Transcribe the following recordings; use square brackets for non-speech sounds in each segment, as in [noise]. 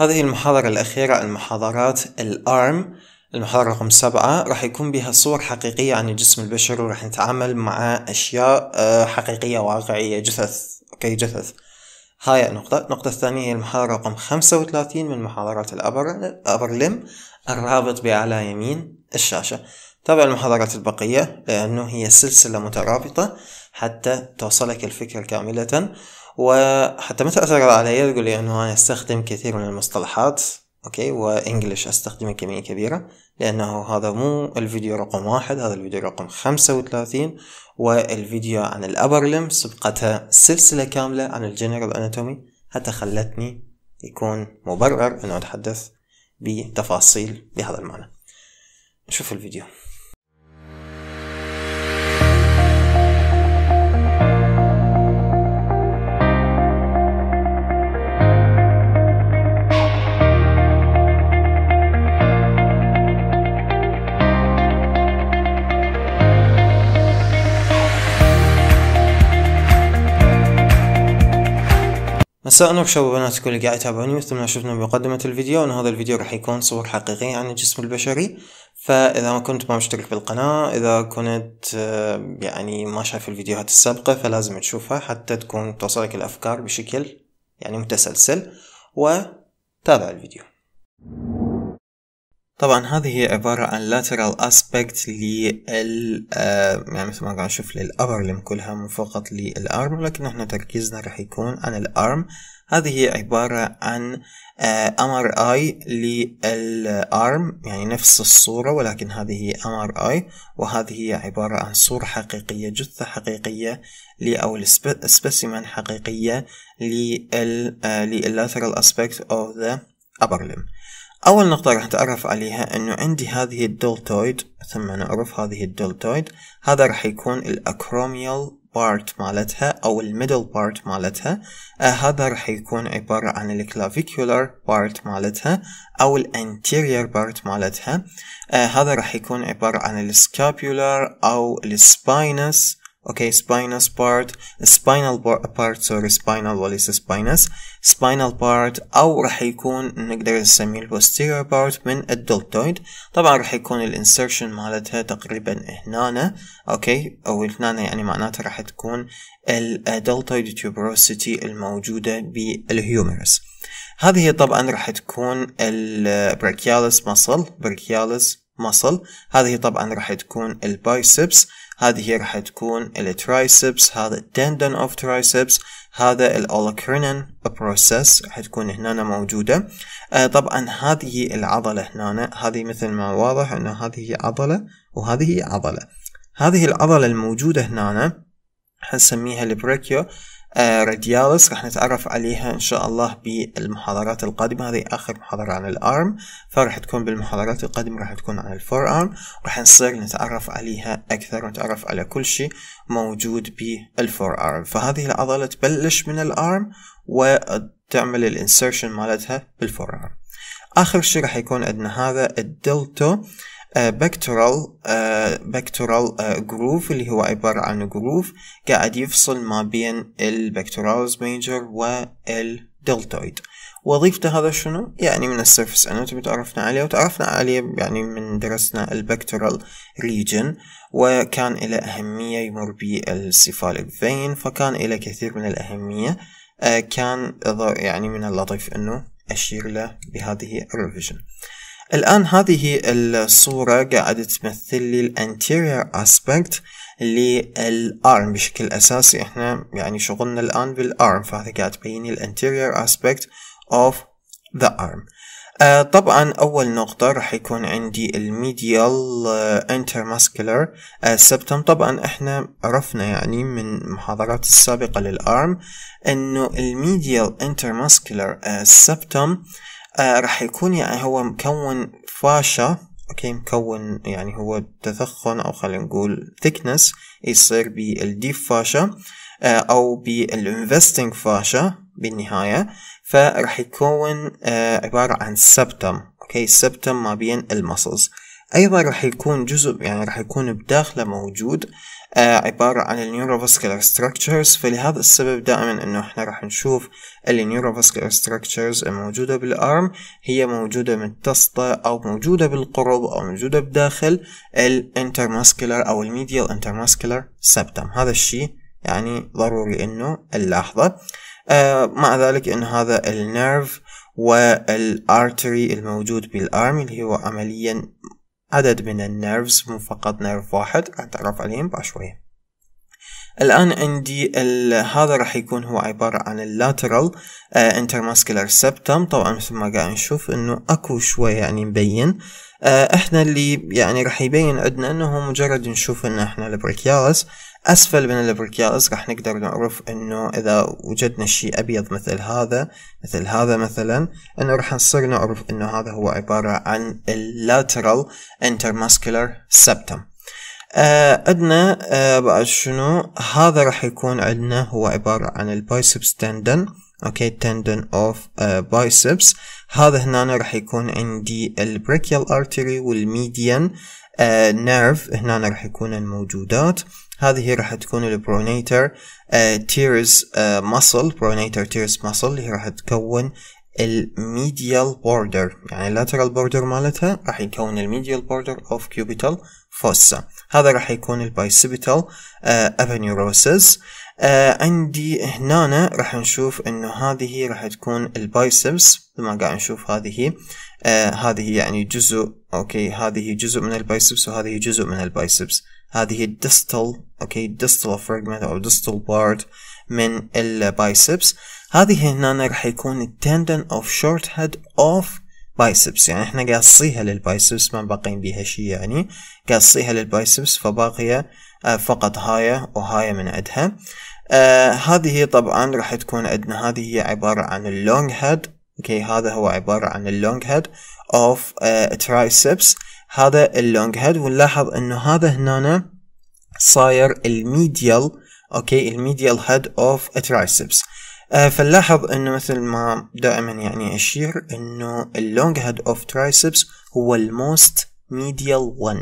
هذه المحاضرة الأخيرة المحاضرات الأرم المحاضرة رقم سبعة راح يكون بها صور حقيقية عن الجسم البشري وراح نتعامل مع أشياء آه، حقيقية واقعية جثث أوكي جثث هاي النقطة النقطة الثانية هي المحاضرة رقم خمسة وثلاثين من محاضرات الأبرلم الرابط بأعلى يمين الشاشة تابع المحاضرات البقية لأنه هي سلسلة مترابطة حتى توصلك الفكرة كاملة وحتى ما تأثر علي لي أنه أنا أستخدم كثير من المصطلحات أوكي وإنجليش أستخدم كمية كبيرة لأنه هذا مو الفيديو رقم واحد هذا الفيديو رقم خمسة وثلاثين والفيديو عن الأبر لم سبقتها سلسلة كاملة عن الجنرال أناتومي حتى خلتني يكون مبرر أنه أتحدث بتفاصيل بهذا المعنى نشوف الفيديو مساء بشباب شباب وبنات الكل اللي قاعد يتابعوني مثل ما شفنا بمقدمة الفيديو ان هذا الفيديو راح يكون صور حقيقية عن الجسم البشري فاذا ما كنت ما مشترك بالقناة اذا كنت آه، يعني ما شايف الفيديوهات السابقة فلازم تشوفها حتى تكون توصلك الافكار بشكل يعني متسلسل وتابع الفيديو طبعا هذه هي عبارة عن lateral aspect لل آه، يعني مثل ما قاعد نشوف لم كلها مو فقط للأرم ولكن احنا تركيزنا راح يكون عن الأرم هذه هي عبارة عن ام ار اي للارم يعني نفس الصورة ولكن هذه هي ام ار اي وهذه هي عبارة عن صورة حقيقية جثة حقيقية او specimen حقيقية لللاترال آه، aspect of the upper limb أول نقطة راح أتعرف عليها أنه عندي هذه الدولتويد ثم نعرف هذه الدولتويد هذا راح يكون الأكروميال بارت مالتها أو الميدل بارت مالتها آه هذا راح يكون عبارة عن الكلافيكولار بارت مالتها أو الانتيرير بارت مالتها آه هذا راح يكون عبارة عن السكابيولار أو السباينس اوكي spinous part spinal part sorry spinal وليس spinous spinal part او راح يكون نقدر نسميه posterior part من الدولتويد طبعا راح يكون الانسرشن مالتها تقريبا هنا اوكي او هنا يعني معناتها راح تكون الدولتويد tuberosity الموجودة بالهيومرس هذه طبعا راح تكون البركيالس muscle بركيالس muscle هذه طبعا راح تكون البايسبس هذه راح تكون الترايسبس هذا التندن اوف ترايسبس هذا الاولوكرينن بروسس راح تكون هنا موجودة آه طبعا هذه العضلة هنا هذه مثل ما واضح انه هذه عضلة وهذه عضلة هذه العضلة الموجودة هنا حنسميها البريكيو آه، راديالس رح نتعرف عليها إن شاء الله بالمحاضرات القادمة هذه آخر محاضرة عن الأرم فرح تكون بالمحاضرات القادمة رح تكون عن الفور أرم رح نصير نتعرف عليها أكثر ونتعرف على كل شيء موجود بالفور أرم فهذه العضلة تبلش من الأرم وتعمل الانسرشن مالتها بالفور أرم آخر شيء رح يكون عندنا هذا الدلتو آه، بكتورال آه، بكتورال جروف آه، اللي هو عبارة عن جروف قاعد يفصل ما بين البكتورالز ميجر والدلتويد وظيفته هذا شنو؟ يعني من السيرفس اناتومي تعرفنا عليه وتعرفنا عليه يعني من درسنا البكتورال ريجن وكان له أهمية يمر به السيفاليك فين فكان له كثير من الأهمية كان يعني من اللطيف انه اشير له بهذه الريفيجن الآن هذه الصورة قاعدة تمثل لي الانتيرير اسبكت للارم بشكل أساسي احنا يعني شغلنا الآن بالارم فهذا قاعد تبين لي الانتيرير اسبكت اوف ذا ارم طبعا أول نقطة راح يكون عندي الميديال انترماسكلر آه، آه، سبتم طبعا احنا عرفنا يعني من المحاضرات السابقة للارم انه الميديال انترماسكلر آه، سبتم آه راح يكون يعني هو مكون فاشة اوكي مكون يعني هو تثخن او خلينا نقول ثيكنس يصير بالديف فاشة آه او بالانفستنج فاشة بالنهاية فراح يكون آه عبارة عن سبتم اوكي سبتم ما بين المسلز ايضا راح يكون جزء يعني راح يكون بداخله موجود عبارة عن النيوروفاسكولار Structures فلهذا السبب دائما انه احنا راح نشوف النيوروفاسكولار Structures الموجودة بالارم هي موجودة متصلة او موجودة بالقرب او موجودة بداخل الانترماسكولار او الميديال انترماسكولار سبتم هذا الشيء يعني ضروري انه نلاحظه آه مع ذلك ان هذا النيرف والارتري الموجود بالارم اللي هو عمليا عدد من النيرفز مو فقط نيرف واحد راح نتعرف عليهم بعد شوية الآن عندي هذا راح يكون هو عبارة عن اللاترال انترماسكولار آه، سبتم طبعا مثل ما قاعد نشوف انه اكو شوية يعني مبين آه احنا اللي يعني راح يبين عندنا انه مجرد نشوف ان احنا البريكياس أسفل من البركياز راح نقدر نعرف أنه إذا وجدنا شيء أبيض مثل هذا مثل هذا مثلا أنه راح نصير نعرف أنه هذا هو عبارة عن اللاترال انترماسكولار سبتم آه عندنا آه بعد شنو هذا راح يكون عندنا هو عبارة عن البايسبس تندن اوكي تندن اوف بايسبس هذا هنا راح يكون عندي البريكيال ارتري والميديان نيرف هنا راح يكون الموجودات هذه هي راح تكون البرونيتر تيرز مسل برونيتر تيرز مسل اللي راح تكون الميديال بوردر يعني اللاترال بوردر مالتها راح يكون الميديال بوردر اوف كيوبيتال فوسا هذا راح يكون البايسيبيتال ابنيوروسس آه،, آه عندي هنا راح نشوف انه هذه راح تكون البايسبس مثل ما قاعد نشوف هذه آه هذه يعني جزء اوكي هذه جزء من البايسبس وهذه جزء من البايسبس هذه الدستل اوكي الدستل فريجمنت او الدستل بارت من البايسبس هذه هنا راح يكون التندن اوف شورت هيد اوف بايسبس يعني احنا قاصيها للبايسبس ما باقين بيها شيء يعني قاصيها للبايسبس فباقية آه، فقط هاي وهاي من عندها آه هذه طبعا راح تكون عندنا هذه هي عبارة عن اللونج هيد اوكي هذا هو عبارة عن اللونج هيد اوف ترايسبس هذا اللونج هيد ونلاحظ انه هذا هنا صاير الميديال اوكي الميديال هيد اوف ترايسبس فنلاحظ انه مثل ما دائما يعني اشير انه اللونج هيد اوف ترايسبس هو الموست ميديال 1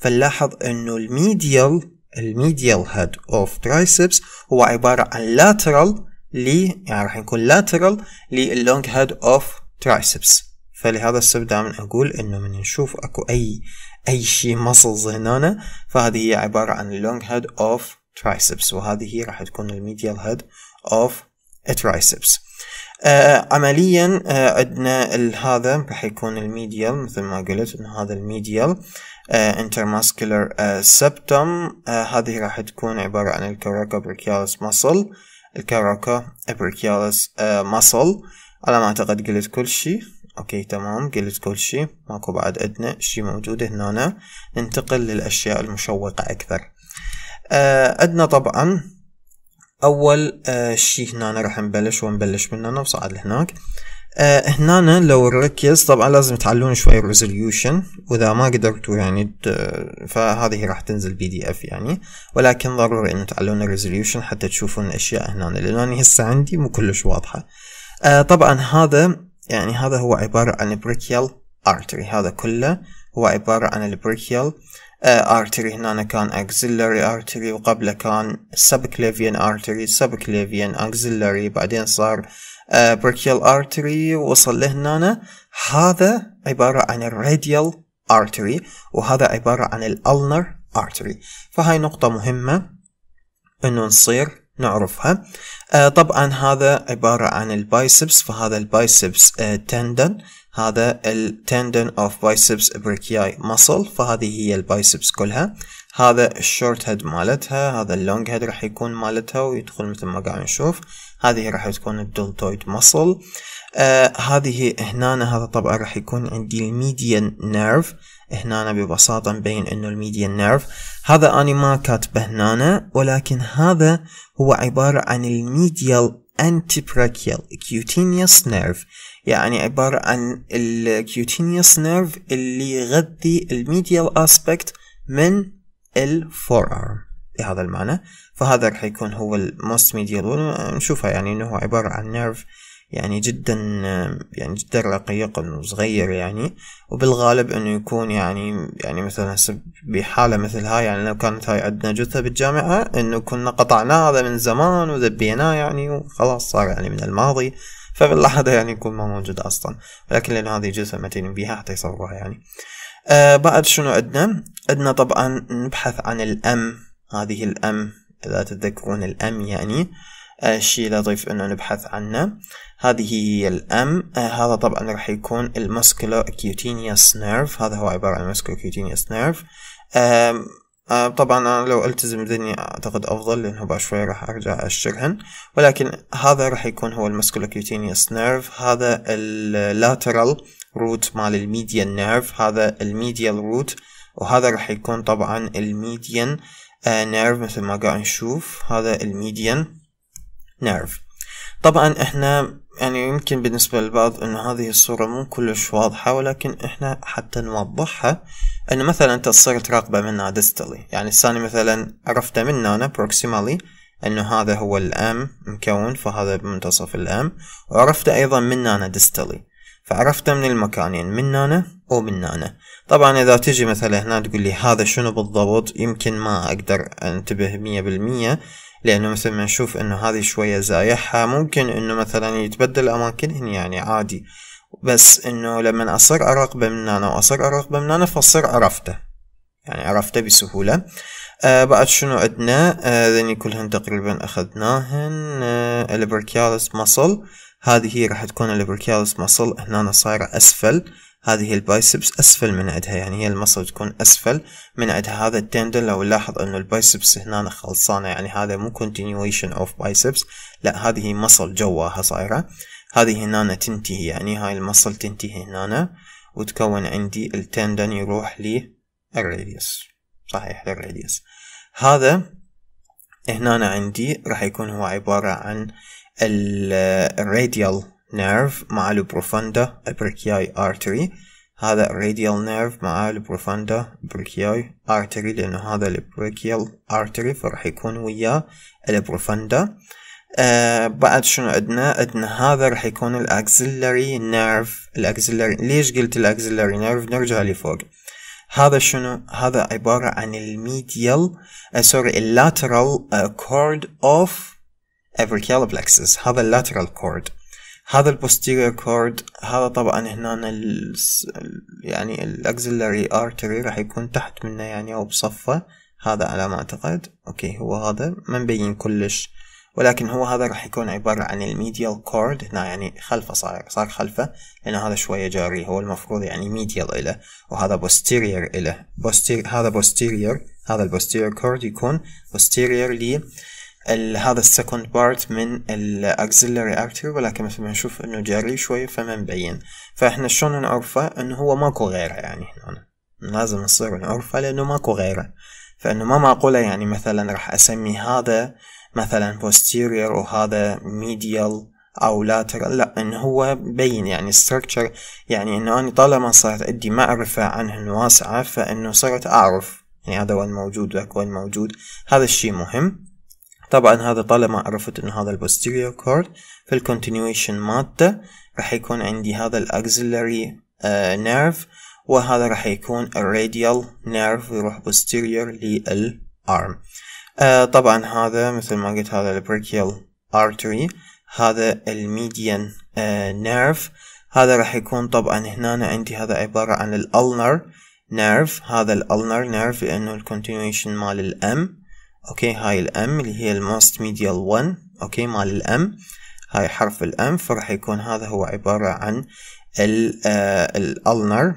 فنلاحظ انه الميديال الميديال هيد اوف ترايسبس هو عبارة عن لاترال لي يعني راح يكون لاترال للونج هيد اوف ترايسبس فلهذا السبب دائما اقول انه من نشوف اكو اي اي شيء مسلز هنا فهذه هي عبارة عن اللونج هيد اوف ترايسبس وهذه هي راح تكون الميديال هيد اوف ترايسبس آه عمليا آه عندنا هذا راح يكون الميديال مثل ما قلت انه هذا الميديال انترماسكولار سبتم هذه راح تكون عبارة عن الكاراكا بريكيالس مسل الكاراكا بريكيالس مسل على ما اعتقد قلت كل شيء اوكي تمام قلت كل شي ماكو بعد ادنى شي موجود هنا ننتقل للاشياء المشوقة اكثر ادنى آه، طبعا اول آه، شي هنا راح نبلش ونبلش من هنا وصعد لهناك أه هنا لو نركز طبعا لازم تعلون شوي الريزوليوشن واذا ما قدرتوا يعني فهذه راح تنزل بي دي اف يعني ولكن ضروري ان تعلون الريزوليوشن حتى تشوفون الاشياء هنا لان هسه عندي مو كلش واضحه أه طبعا هذا يعني هذا هو عبارة عن البريكيال artery هذا كله هو عبارة عن البريكيال آه، artery هنا كان axillary artery وقبله كان subclavian artery subclavian axillary بعدين صار بريكيال آه، artery وصل لهنا هذا عبارة عن الراديال artery وهذا عبارة عن الالنر artery فهاي نقطة مهمة انه نصير نعرفها آه، طبعا هذا عبارة عن البايسبس فهذا البايسبس آه، تندن هذا التندن اوف بايسبس بريكياي muscle فهذه هي البايسبس كلها هذا الشورت هيد مالتها هذا اللونج هيد راح يكون مالتها ويدخل مثل ما قاعد نشوف هذه راح تكون الدلتويد مسل آه هذه هنا هذا طبعا راح يكون عندي الميديان نيرف هنا ببساطة مبين انه الميديان نيرف هذا اني ما كاتبه هنا ولكن هذا هو عبارة عن الميديال antibrachial cutaneous nerve يعني عبارة عن الكيوتينيوس نيرف اللي يغذي الميديال اسبكت من الفور ارم بهذا المعنى فهذا راح يكون هو الموست ميديال ونشوفها يعني انه هو عبارة عن نيرف يعني جدا يعني جدا رقيق وصغير يعني وبالغالب انه يكون يعني يعني مثلا بحاله مثل هاي يعني لو كانت هاي عندنا جثه بالجامعه انه كنا قطعناه هذا من زمان وذبيناه يعني وخلاص صار يعني من الماضي ففي اللحظة يعني يكون ما موجود أصلا ولكن لأن هذه جزء متين بها حتى يصوروها يعني آه بعد شنو عندنا عندنا طبعا نبحث عن الأم هذه الأم إذا تتذكرون الأم يعني آه شيء لطيف انه نبحث عنه هذه هي الام آه هذا طبعا راح يكون المسكولو كيوتينيوس نيرف هذا هو عبارة عن المسكولو كيوتينيوس نيرف آه طبعا أنا لو ألتزم بدني أعتقد أفضل لأنه بعد شوي راح أرجع اشرهن ولكن هذا راح يكون هو المسكولوكيوتينيوس نيرف هذا اللاترال روت مال الميديان نيرف هذا الميديال روت وهذا راح يكون طبعا الميديان آه نيرف مثل ما قاعد نشوف هذا الميديان نيرف طبعا احنا يعني يمكن بالنسبة للبعض أن هذه الصورة مو كلش واضحة ولكن إحنا حتى نوضحها أن مثلا أنت تصير تراقبه منها ديستالي يعني الثاني مثلا عرفته من أنا بروكسيمالي أنه هذا هو الأم مكون فهذا بمنتصف الأم وعرفته أيضا من أنا ديستالي فعرفته من المكانين يعني من أنا ومن أنا طبعا إذا تجي مثلا هنا تقول لي هذا شنو بالضبط يمكن ما أقدر أنتبه مية بالمية لانه مثل ما نشوف انه هذه شوية زايحها ممكن انه مثلا يتبدل اماكنهن يعني عادي بس انه لما اصير اراقبه من هنا واصير اراقبه من هنا فصير عرفته يعني عرفته بسهولة آه بعد شنو عندنا آه ذني كلهن تقريبا اخذناهن آه البركيالس مصل هذه هي راح تكون البركيالس مصل هنا صايرة اسفل هذه البايسبس أسفل من عندها يعني هي المصل تكون أسفل من عندها هذا التندن لو نلاحظ أنه البايسبس هنا خلصانة يعني هذا مو continuation of biceps لا هذه مصل جواها صايرة هذه هنا تنتهي يعني هاي المصل تنتهي هنا وتكون عندي التندن يروح للراديوس صحيح للراديوس هذا هنا عندي راح يكون هو عبارة عن الراديال نيرف مع البروفاندا البركياي ارتري هذا الراديال نيرف مع البروفاندا بركياي ارتري لانه هذا البريكيال ارتري فراح يكون وياه البروفاندا آه بعد شنو عندنا عندنا هذا راح يكون الاكسلري نيرف الاكسلري ليش قلت الاكسلري نيرف نرجع لفوق هذا شنو هذا عبارة عن الميديال سوري اللاترال كورد اوف افريكيال بلكسس هذا اللاترال كورد هذا البوستيريور كورد هذا طبعا هنا ال يعني الاكسلري ارتري راح يكون تحت منه يعني او بصفه هذا على ما اعتقد اوكي هو هذا ما مبين كلش ولكن هو هذا راح يكون عبارة عن الميديال كورد هنا يعني خلفه صار صار خلفه لأن هذا شوية جاري هو المفروض يعني ميديال إله وهذا بوستيرير إله بوستير هذا بوستيرير هذا البوستيرير كورد يكون بوستيرير هذا السكند بارت من الاكسلري اكتر ولكن مثل ما نشوف انه جاري شوي فما مبين فاحنا شلون نعرفه انه هو ماكو غيره يعني هنا لازم نصير نعرفه لانه ماكو غيره فانه ما معقوله يعني مثلا راح اسمي هذا مثلا posterior وهذا medial او lateral لا انه هو بين يعني structure يعني انه انا طالما صارت عندي معرفة عنه واسعة فانه صرت اعرف يعني هذا وين موجود وين موجود هذا الشي مهم طبعا هذا طالما عرفت انه هذا البوستيريو كورد في الكونتينيويشن مالته راح يكون عندي هذا الاكزيلاري آه، نيرف وهذا راح يكون الراديال نيرف يروح بوستيريور للارم آه، طبعا هذا مثل ما قلت هذا البريكيال ارتري هذا الميديان آه، نيرف هذا راح يكون طبعا هنا عندي هذا عبارة عن الالنر نيرف هذا الالنر نيرف لانه الكونتينيويشن مال الام اوكي هاي الام اللي هي الموست ميديال 1 اوكي مال الام هاي حرف الام فراح يكون هذا هو عبارة عن الالنر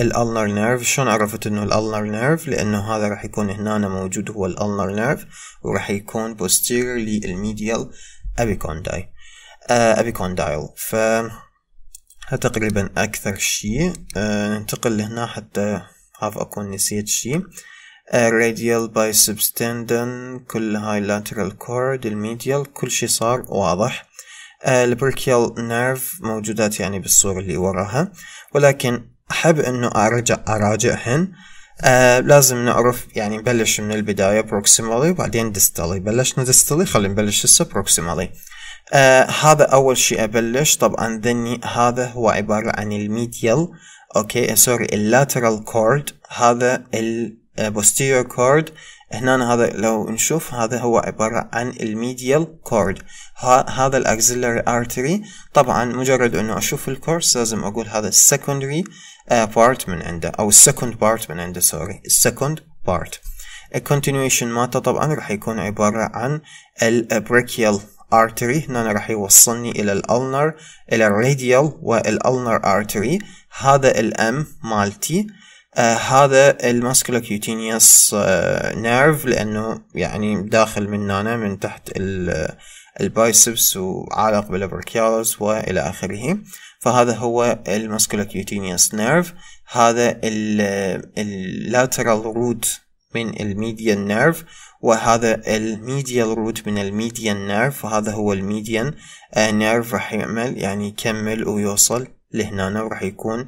الالنر نيرف شلون عرفت انه الالنر نيرف لانه هذا راح يكون هنا موجود هو الالنر نيرف وراح يكون بوستيرير للميديال ابيكونداي ابيكوندايل ف تقريبا اكثر شيء آه، ننتقل لهنا حتى هاف اكون نسيت شيء الراديال بايسبستندن كل هاي lateral كورد الميديال كل شي صار واضح آه، البركيال نيرف موجودات يعني بالصورة اللي وراها ولكن أحب أنه أرجع أراجعهن آه لازم نعرف يعني نبلش من البداية بروكسيمالي وبعدين ديستالي بلشنا ديستالي خلينا نبلش هسه بروكسيمالي آه هذا أول شيء أبلش طبعا ذني هذا هو عبارة عن الميديال أوكي سوري اللاترال كورد هذا ال آه، posterior cord هنا هذا لو نشوف هذا هو عبارة عن الميديال كورد هذا الاكسلري ارتري طبعا مجرد انه اشوف الكورس لازم اقول هذا السكندري آه، بارت من عنده او السكند بارت من عنده سوري السكند بارت continuation مالته طبعا راح يكون عبارة عن البريكيال ارتري هنا راح يوصلني الى الالنر الى الراديال والالنر ارتري هذا الام مالتي آه هذا الماسكولا كيوتينيوس آه نيرف لأنه يعني داخل من نانا من تحت البايسبس وعالق بالبركيالوس وإلى آخره فهذا هو الماسكولا كيوتينيوس نيرف هذا اللاترال روت من الميديان نيرف وهذا الميديال روت من الميديان نيرف وهذا هو الميديان آه، نيرف راح يعمل يعني يكمل ويوصل لهنا وراح يكون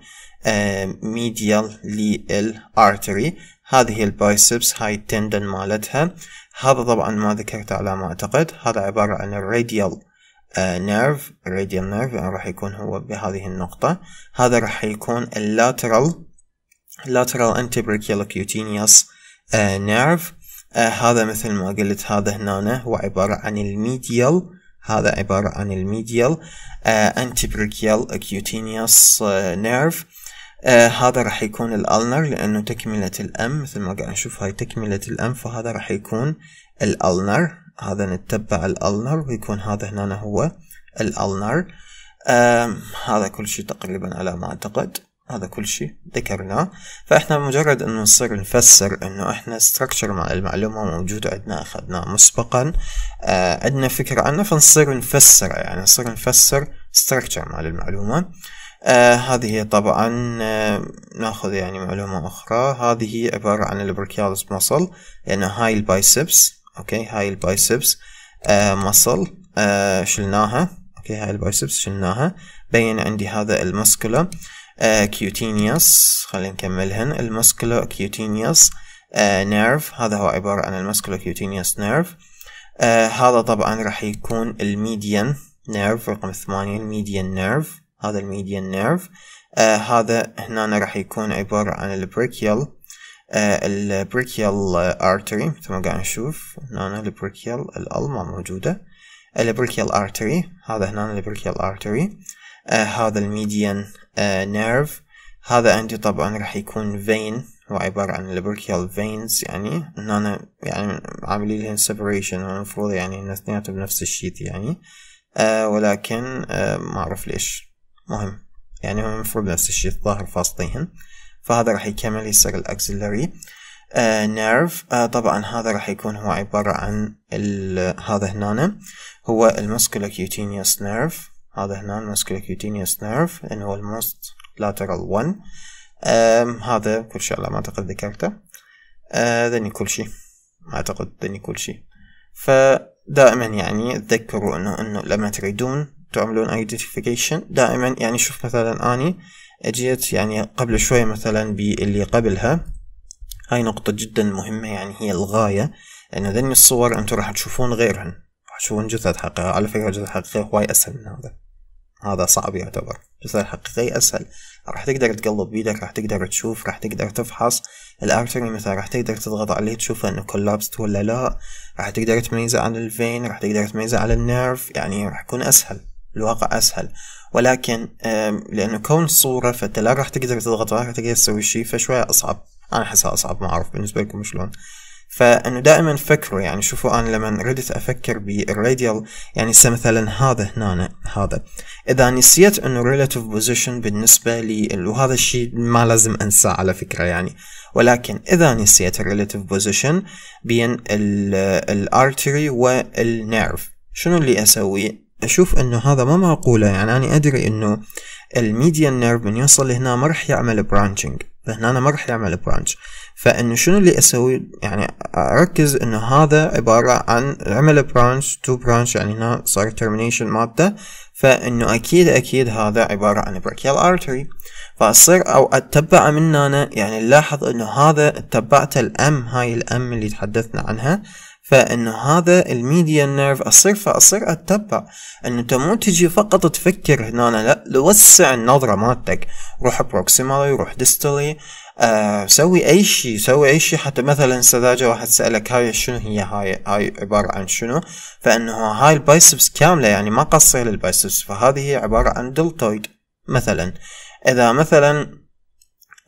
medial لل artery هذه البايسبس هاي التندن مالتها هذا طبعا ما ذكرته على ما اعتقد هذا عبارة عن الراديال نيرف الراديال نيرف يعني راح يكون هو بهذه النقطة هذا راح يكون اللاترال lateral antibrachial cutaneous نيرف آه، آه، هذا مثل ما قلت هذا هنا هو عبارة عن الميديال هذا عبارة عن الميديال آه، antibrachial cutaneous nerve آه هذا راح يكون الالنر لانه تكملة الام مثل ما قاعد نشوف هاي تكملة الام فهذا راح يكون الالنر هذا نتبع الالنر ويكون هذا هنا هو الالنر آه هذا كل شيء تقريبا على ما اعتقد هذا كل شيء ذكرناه فاحنا مجرد انه نصير نفسر انه احنا ستراكشر مع المعلومة موجودة عندنا اخذناه مسبقا آه عندنا فكرة عنه فنصير نفسر يعني نصير نفسر ستراكشر مع المعلومة آه هذه طبعا آه ناخذ يعني معلومة أخرى هذه عبارة عن البركيالس مصل يعني هاي البايسبس أوكي هاي البايسبس آه مصل آه شلناها أوكي هاي البايسبس شلناها بين عندي هذا المسكولا آه كيوتينيوس خلينا نكملهن المسكولا كيوتينيوس آه نيرف هذا هو عبارة عن المسكولا كيوتينيوس نيرف آه هذا طبعا راح يكون الميديان نيرف رقم ثمانية الميديان نيرف هذا الميديان نيرف آه هذا هنا راح يكون عبارة عن البريكيال آه البريكيال ارتري مثل ما قاعد نشوف هنا البريكيال الألما موجودة البريكيال ارتري هذا هنا البريكيال ارتري آه هذا الميديان آه نيرف هذا عندي طبعا راح يكون فين هو عبارة عن البريكيال فينز يعني هنا انا يعني عاملين لهن سيبريشن المفروض يعني ان اثنيناتهم نفس الشيت يعني آه ولكن آه ما اعرف ليش مهم يعني هم المفروض نفس الشيء الظاهر فاصلين فهذا راح يكمل يصير الأكسلري نيرف نيرف uh, طبعا هذا راح يكون هو عبارة عن هذا هنا هو المسكولة كيوتينيوس نيرف هذا هنا المسكولة كيوتينيوس نيرف إن هو الموست لاترال 1 هذا كل شيء على ما أعتقد ذكرته آه ذني كل شيء أعتقد ذني كل شيء فدائما يعني تذكروا إنه إنه لما تريدون تعملون ايدنتيفيكيشن دائما يعني شوف مثلا اني اجيت يعني قبل شوي مثلا باللي قبلها هاي نقطة جدا مهمة يعني هي الغاية لأن ذني الصور انتو راح تشوفون غيرهن راح تشوفون جثث حقيقية على فكرة جثث حقيقية هواي أسهل من هذا هذا صعب يعتبر جثث حقيقية أسهل راح تقدر تقلب بيدك راح تقدر تشوف راح تقدر تفحص الارتري مثلا راح تقدر تضغط عليه تشوف انه كولابست ولا لا راح تقدر تميزه عن الفين راح تقدر تميزه على النيرف يعني راح يكون اسهل الواقع أسهل ولكن لأنه كون صورة فأنت لا راح تقدر تضغط ولا راح تقدر تسوي شيء فشوية أصعب أنا أحسها أصعب ما أعرف بالنسبة لكم شلون فانه دائما فكروا يعني شوفوا انا لما ردت افكر بالراديال يعني هسه مثلا هذا هنا هذا اذا نسيت انه relative بوزيشن بالنسبه لي وهذا الشيء ما لازم انساه على فكره يعني ولكن اذا نسيت الريلاتيف بوزيشن بين الارتري والنيرف شنو اللي اسويه اشوف انه هذا ما معقوله يعني انا ادري انه الميديا نيرف من يوصل لهنا ما راح يعمل برانشنج فهنا أنا ما راح يعمل برانش فانه شنو اللي اسوي يعني اركز انه هذا عبارة عن عمل برانش تو برانش يعني هنا صار ترمينيشن ماده فانه اكيد اكيد هذا عبارة عن براكيال ارتري فاصير او اتبعه من انا يعني نلاحظ انه هذا اتبعت الام هاي الام اللي تحدثنا عنها فانه هذا الميديا نيرف اصير فاصير اتبع انه انت مو تجي فقط تفكر هنا لا لوسع النظرة مالتك روح بروكسيمالي روح ديستالي آه، سوي اي شيء سوي اي شيء حتى مثلا سذاجة واحد سألك هاي شنو هي هاي هاي عبارة عن شنو فانه هاي البايسبس كاملة يعني ما قصر البايسبس فهذه هي عبارة عن دلتويد مثلا اذا مثلا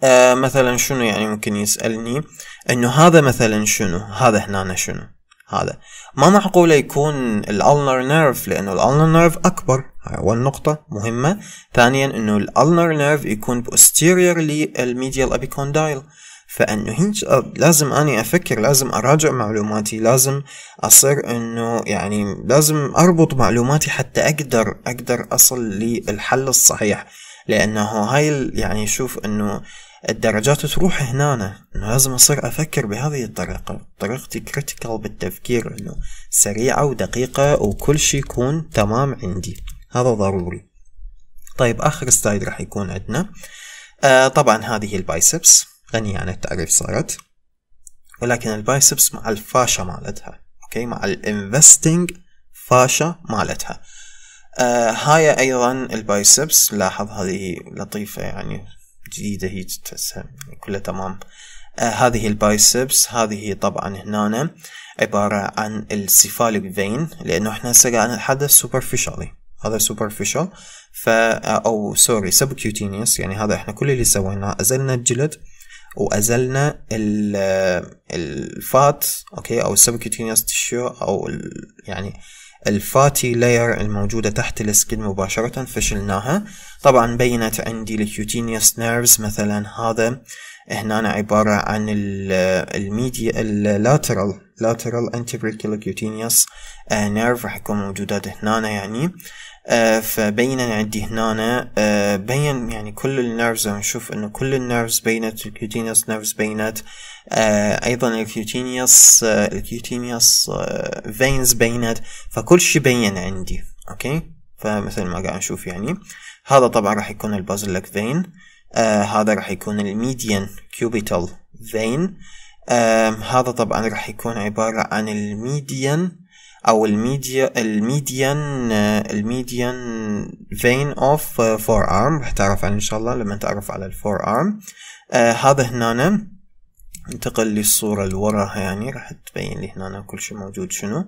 آه مثلا شنو يعني ممكن يسألني انه هذا مثلا شنو هذا هنا شنو هذا ما معقول يكون الالنر نيرف لانه الالنر نيرف اكبر هاي اول نقطة مهمة ثانيا انه الالنر نيرف يكون بوستيريور للميديال ابيكوندايل فانه هيج لازم اني افكر لازم اراجع معلوماتي لازم اصير انه يعني لازم اربط معلوماتي حتى اقدر اقدر اصل للحل الصحيح لانه هاي يعني شوف انه الدرجات تروح هنا انه لازم اصير افكر بهذه الطريقة طريقتي كريتيكال بالتفكير انه سريعة ودقيقة وكل شي يكون تمام عندي هذا ضروري طيب اخر ستايد راح يكون عندنا آه طبعا هذه البايسبس غنية عن التعريف صارت ولكن البايسبس مع الفاشة مالتها اوكي مع الانفستنج فاشة مالتها آه هاي ايضا البايسبس لاحظ هذه لطيفة يعني جديدة هيج تحسها كلها تمام آه هذه البايسبس هذه طبعا هنا عبارة عن السيفاليك فين لأنه احنا هسه قاعد نتحدث سوبرفيشالي هذا سوبرفيشال ف آه، أو سوري سبكيوتينيوس يعني هذا احنا كل اللي سويناه أزلنا الجلد وأزلنا آه، الفات أوكي أو السبكيوتينيوس تشيو أو يعني الفاتي لاير الموجودة تحت السكن مباشرة فشلناها طبعا بينت عندي الكيوتينيوس نيرفز مثلا هذا هنا عبارة عن الميديا اللاترال lateral anterior cutaneous آه، nerve راح يكون موجودات هنا يعني آه، فبين عندي هنا آه، بين يعني كل النيرفز نشوف انه كل النيرفز بينت الكيوتينيوس نيرفز بينت آه، ايضا الكيوتينيوس الكيوتينيوس فينز بينت فكل شيء بين عندي اوكي فمثل ما قاعد نشوف يعني هذا طبعا راح يكون البازلك فين آه هذا راح يكون الميديان كيوبيتال فين آه هذا طبعا راح يكون عبارة عن الميديان او الميديا الميديان الميديان فين اوف فور ارم راح تعرف عنه ان شاء الله لما تعرف على الفور ارم آه هذا هنا انتقل للصورة اللي وراها يعني راح تبين لي هنا كل شيء موجود شنو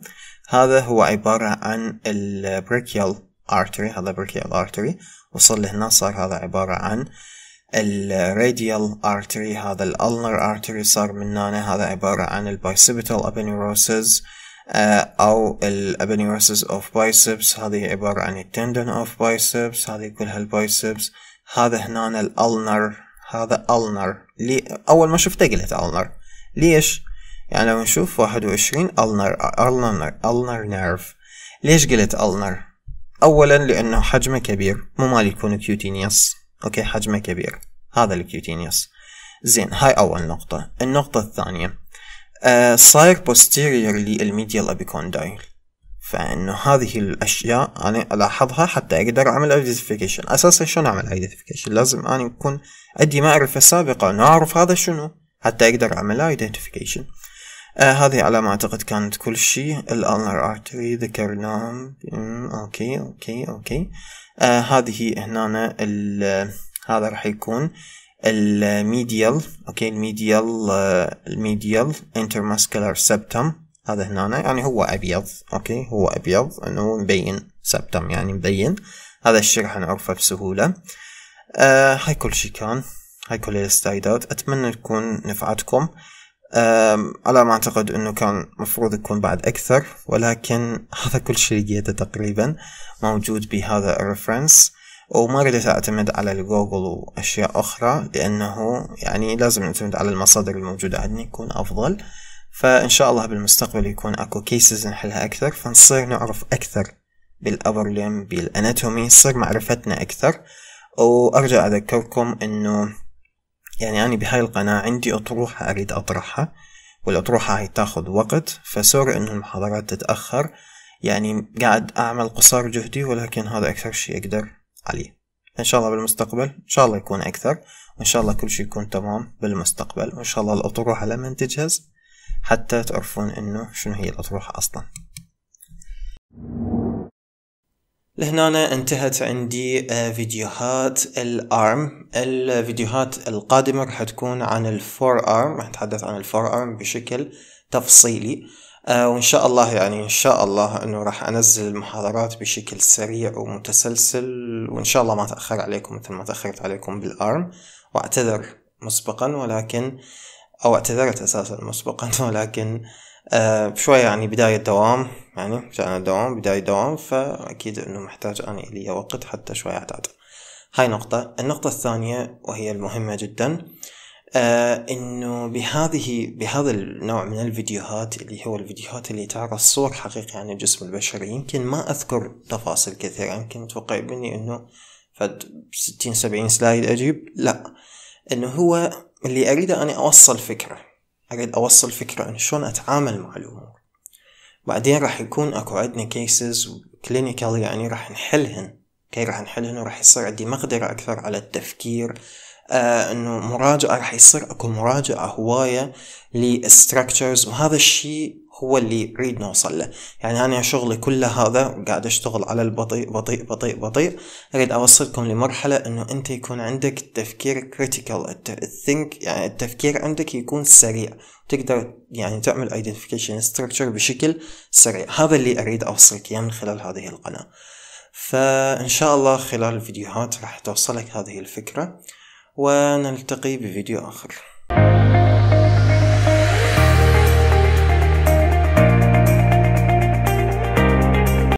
هذا هو عبارة عن البريكيال ارتري هذا بريكيال ارتري وصل لهنا صار هذا عبارة عن الراديال ارتري هذا الالنر ارتري صار من هنا هذا عبارة عن البايسيبيتال ابنيروسز آه، أو الابنيوسز أوف بايسبس هذه عبارة عن التندن أوف بايسبس هذه كلها البايسبس هذا هنا الألنر هذا ألنر لي أول ما شفته قلت ألنر ليش؟ يعني لو نشوف واحد وعشرين ألنر ألنر ألنر نيرف ليش قلت ألنر؟ أولا لأنه حجمه كبير مو مال يكون كيوتينيوس أوكي حجمه كبير هذا الكيوتينيوس زين هاي أول نقطة النقطة الثانية آه، صاير posterior للميديال ابيكوندايل فانه هذه الاشياء انا الاحظها حتى اقدر اعمل ايدنتيفيكيشن اساسا شلون اعمل ايدنتيفيكيشن لازم اني اكون عندي معرفه سابقه انه اعرف هذا شنو حتى اقدر اعمل ايدنتيفيكيشن آه هذه على ما اعتقد كانت كل شيء الالنر ارتري ذكرناه اوكي اوكي اوكي آه هذه هنا هذا راح يكون الميديال اوكي الميديال آه، الميديال انترماسكولار سبتم هذا هنا يعني هو ابيض اوكي هو ابيض انه مبين سبتم يعني مبين هذا الشيء راح نعرفه بسهولة آه هاي كل شيء كان هاي كل الستايدات اتمنى تكون نفعتكم آه على ما اعتقد انه كان مفروض يكون بعد اكثر ولكن هذا كل شيء لقيته تقريبا موجود بهذا الريفرنس وما قدرت أعتمد على الجوجل وأشياء أخرى لأنه يعني لازم نعتمد على المصادر الموجودة عندنا يكون أفضل فإن شاء الله بالمستقبل يكون أكو كيسز نحلها أكثر فنصير نعرف أكثر بالأبر ليم بالأناتومي تصير معرفتنا أكثر وأرجع أذكركم أنه يعني أنا يعني بهاي القناة عندي أطروحة أريد أطرحها والأطروحة هي تاخذ وقت فسوري أنه المحاضرات تتأخر يعني قاعد أعمل قصار جهدي ولكن هذا أكثر شيء أقدر عليه ان شاء الله بالمستقبل ان شاء الله يكون اكثر وان شاء الله كل شيء يكون تمام بالمستقبل وان شاء الله الاطروحة لما تجهز حتى تعرفون انه شنو هي الاطروحة اصلا لهنا انتهت عندي آه، فيديوهات الارم الفيديوهات القادمة راح تكون عن الفور ارم راح نتحدث عن الفور ارم بشكل تفصيلي آه، وإن شاء الله يعني إن شاء الله أنه راح أنزل المحاضرات بشكل سريع ومتسلسل وإن شاء الله ما تأخر عليكم مثل ما تأخرت عليكم بالأرم وأعتذر مسبقا ولكن أو اعتذرت أساسا مسبقا [laughs] ولكن آه شوية يعني بداية دوام يعني كان دوام بداية دوام فأكيد أنه محتاج أنا إلي وقت حتى شوية أعتاد هاي نقطة النقطة الثانية وهي المهمة جدا آه انه بهذه بهذا النوع من الفيديوهات اللي هو الفيديوهات اللي تعرض صور حقيقية عن الجسم البشري يمكن ما اذكر تفاصيل كثيرة يمكن توقع مني انه فد ستين سبعين سلايد اجيب لا انه هو اللي اريده اني اوصل فكرة اريد اوصل فكرة انه شلون اتعامل مع الامور بعدين راح يكون اكو عندنا كيسز كلينيكال يعني راح نحلهن كي راح نحلهن وراح يصير عندي مقدرة اكثر على التفكير آه، انه مراجعه راح يصير اكو مراجعه هوايه للستركتشرز وهذا الشيء هو اللي اريد نوصل له يعني انا شغلي كله هذا قاعد اشتغل على البطيء بطيء بطيء بطيء اريد اوصلكم لمرحله انه انت يكون عندك تفكير كريتيكال الثينك يعني التفكير عندك يكون سريع تقدر يعني تعمل ايدنتيفيكيشن ستراكشر بشكل سريع هذا اللي اريد اوصلك اياه من خلال هذه القناه فان شاء الله خلال الفيديوهات راح توصلك هذه الفكره ونلتقي بفيديو آخر